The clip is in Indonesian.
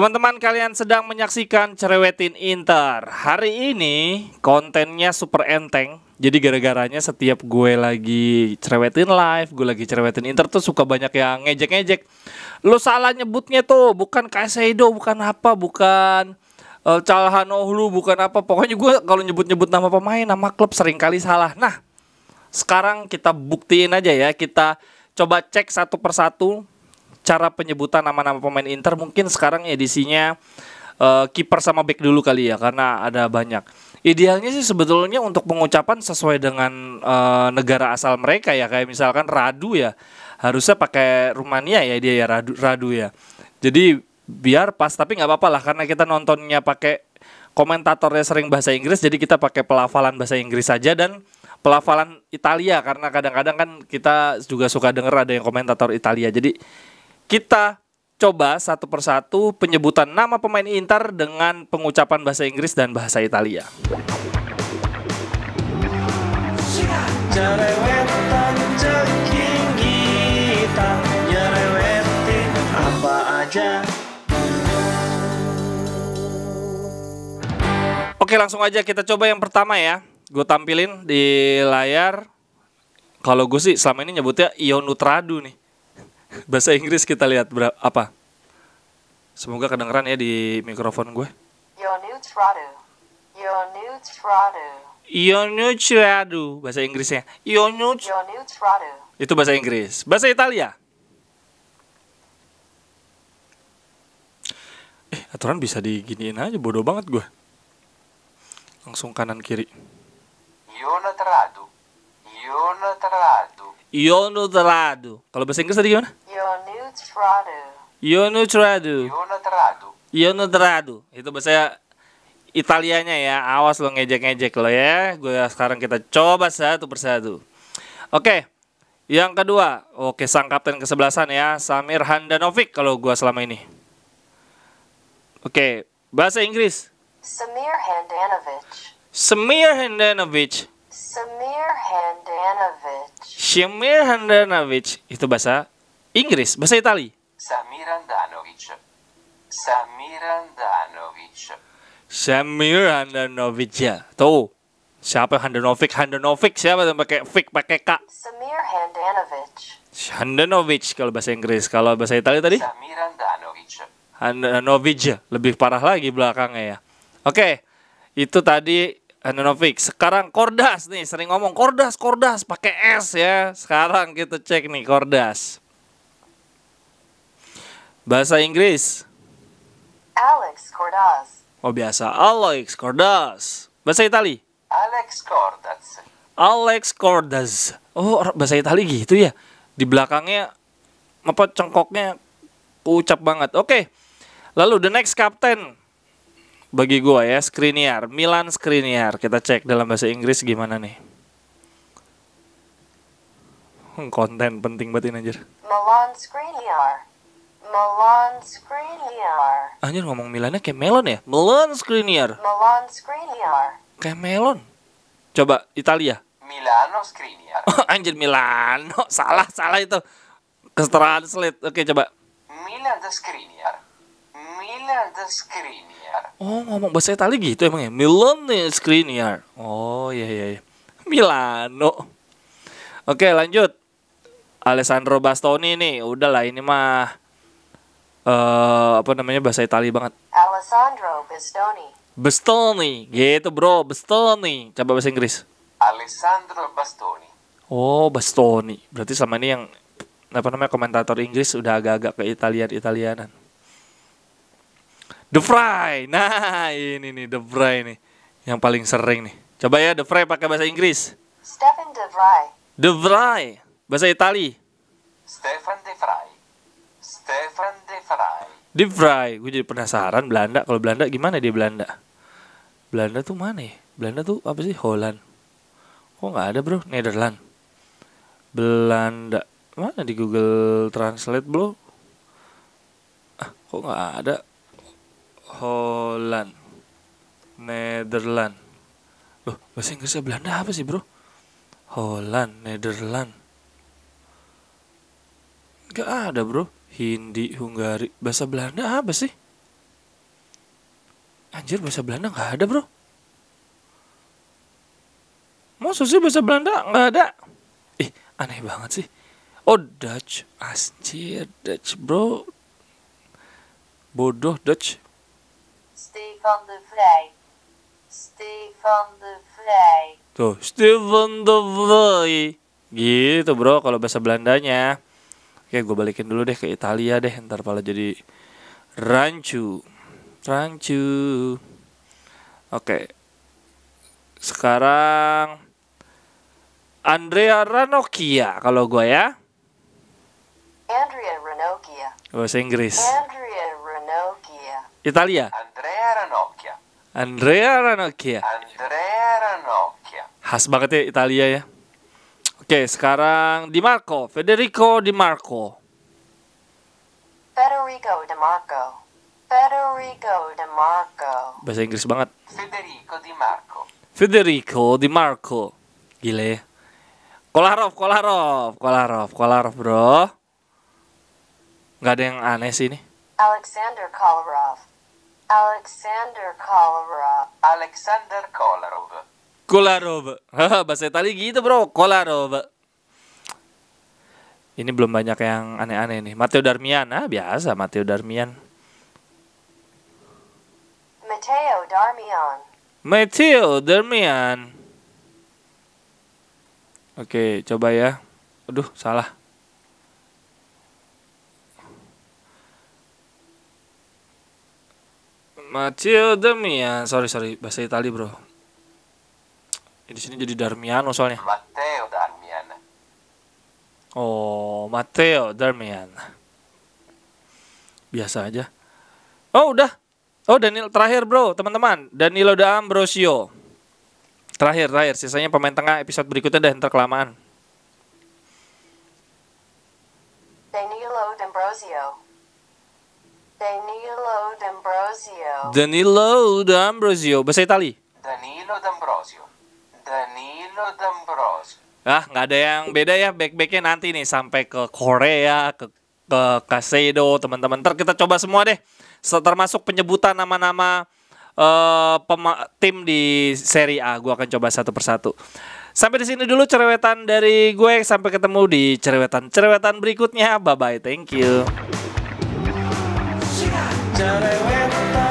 Teman-teman kalian sedang menyaksikan Cerewetin Inter Hari ini kontennya super enteng Jadi gara-garanya setiap gue lagi cerewetin live Gue lagi cerewetin Inter tuh suka banyak yang ngejek-ngejek Lo salah nyebutnya tuh Bukan Kaiseido bukan apa, bukan uh, eh, Calhanoglu, bukan apa Pokoknya gue kalau nyebut-nyebut nama pemain, nama klub sering kali salah Nah, sekarang kita buktiin aja ya Kita coba cek satu persatu cara penyebutan nama-nama pemain Inter mungkin sekarang edisinya uh, kiper sama back dulu kali ya karena ada banyak. Idealnya sih sebetulnya untuk pengucapan sesuai dengan uh, negara asal mereka ya kayak misalkan Radu ya harusnya pakai Rumania ya dia ya Radu, Radu ya. Jadi biar pas tapi nggak apa-apa lah karena kita nontonnya pakai komentatornya sering bahasa Inggris jadi kita pakai pelafalan bahasa Inggris saja dan pelafalan Italia karena kadang-kadang kan kita juga suka denger ada yang komentator Italia jadi kita coba satu persatu penyebutan nama pemain Inter dengan pengucapan bahasa Inggris dan bahasa Italia. Oke langsung aja kita coba yang pertama ya Gue tampilin di layar Kalau gue sih selama ini nyebutnya Ionutradu nih Bahasa Inggris kita lihat berapa apa? Semoga kedengeran ya di mikrofon gue. Ionutradu bahasa Inggrisnya. Yonutradu. Itu bahasa Inggris. Bahasa Italia. Eh, aturan bisa diginiin aja bodoh banget gue. Langsung kanan kiri. Ionutradu Ionutradu Ionutradu Kalau bahasa Inggris tadi gimana? Tradu. Ionutradu. Tradu. Itu bahasa Italianya ya. Awas lo ngejek-ngejek lo ya. Gue sekarang kita coba satu persatu. Oke. Yang kedua. Oke, sang kapten kesebelasan ya. Samir Handanovic kalau gue selama ini. Oke, bahasa Inggris. Samir Handanovic. Samir Handanovic. Samir Handanovic. Samir Handanovic itu bahasa Inggris, bahasa Itali. Samir Handanovic. Samir Handanovic. Samir ya. Tuh. Siapa Handanovic? Handanovic siapa yang pakai fik pakai K? Samir Handanovic. Handanovic kalau bahasa Inggris. Kalau bahasa Italia tadi? Samir Handanovic. Handanovic ya. lebih parah lagi belakangnya ya. Oke. Itu tadi Handanovic. Sekarang Kordas nih, sering ngomong Kordas, Kordas pakai S ya. Sekarang kita cek nih Kordas. Bahasa Inggris. Alex Cordas. Oh biasa, Alex Cordas. Bahasa Itali. Alex Cordas. Alex Cordas. Oh, bahasa Itali gitu ya. Di belakangnya apa cengkoknya ucap banget. Oke. Lalu the next captain bagi gua ya Skriniar, Milan Skriniar. Kita cek dalam bahasa Inggris gimana nih. Hmm, konten penting banget ini anjir. Milan Skriniar. Melon Screenier. Anjir ngomong Milannya kayak melon ya? Melon Screenier. Melon Screenier. Kayak melon. Coba Italia. Milano Screenier. Oh, anjir Milano. Salah, salah itu. Kesetaraan sulit. Oke, coba. Milan Screenier. Milan Screenier. Oh, ngomong bahasa Italia gitu emang ya? Milan Screenier. Oh, iya iya iya. Milano. Oke, lanjut. Alessandro Bastoni nih, udahlah ini mah uh, apa namanya bahasa Italia banget. Alessandro Bastoni. Bastoni, gitu bro, Bastoni. Coba bahasa Inggris. Alessandro Bastoni. Oh, Bastoni. Berarti selama ini yang apa namanya komentator Inggris udah agak-agak ke Italian-Italianan. The Fry. Nah, ini nih The Fry nih. Yang paling sering nih. Coba ya The Fry pakai bahasa Inggris. Stephen De Vrij. De Vrij. Bahasa Itali. Stephen De Vrij. Stephen De fry. Deep fry. Gue jadi penasaran Belanda. Kalau Belanda gimana dia Belanda? Belanda tuh mana ya? Belanda tuh apa sih? Holland. Kok nggak ada bro? Nederland Belanda. Mana di Google Translate bro? Ah, kok nggak ada? Holland. Nederland Loh, bahasa Inggrisnya Belanda apa sih bro? Holland, Nederland Gak ada bro Hindi, Hungari. Bahasa Belanda apa sih? Anjir, bahasa Belanda nggak ada, bro. Mau sih bahasa Belanda nggak ada? Ih, aneh banget sih. Oh, Dutch. Anjir, Dutch, bro. Bodoh, Dutch. Stefan de Vrij. Stefan de Vrij. Tuh, Stefan de Vrij. Gitu, bro, kalau bahasa Belandanya. Oke, gue balikin dulu deh ke Italia deh, ntar pala jadi rancu. Rancu. Oke. Sekarang Andrea Ranocchia kalau gue ya. Andrea Ranocchia. Bahasa Inggris. Andrea Ranocchia. Italia. Andrea Ranocchia. Andrea Ranocchia. Andrea Ranocchia. Khas banget ya Italia ya. Oke, sekarang Di Marco, Federico Di Marco. Federico Di Marco. Federico Di Marco. Bahasa Inggris banget. Federico Di Marco. Federico Di Marco. Gile. Kolarov, Kolarov, Kolarov, Kolarov, bro. Gak ada yang aneh sih ini. Alexander Kolarov. Alexander Kolarov. Alexander Kolarov. Kolarov. Bahasa Italia gitu bro, Kolarov. Ini belum banyak yang aneh-aneh nih. Matteo Darmian, ah biasa Matteo Darmian. Matteo Darmian. Matteo Darmian. Oke, coba ya. Aduh, salah. Matteo Darmian. Sorry, sorry. Bahasa Italia bro. Ya, di sini jadi Darmiano soalnya. Matteo Darmian. Oh, Matteo Darmian. Biasa aja. Oh, udah. Oh, Daniel terakhir, Bro, teman-teman. Danilo De Ambrosio. Terakhir, terakhir. Sisanya pemain tengah episode berikutnya dan terkelamaan. Danilo D'Ambrosio. Danilo D'Ambrosio. Danilo D'Ambrosio, bahasa Itali. Danilo D'Ambrosio. Danilo D'Ambrosio. Ah, nggak ada yang beda ya back-backnya nanti nih sampai ke Korea, ke ke Kaseido teman-teman. Terus kita coba semua deh. Termasuk penyebutan nama-nama uh, tim di seri A. Gue akan coba satu persatu. Sampai di sini dulu cerewetan dari gue. Sampai ketemu di cerewetan-cerewetan berikutnya. Bye-bye. Thank you. Cerewetan.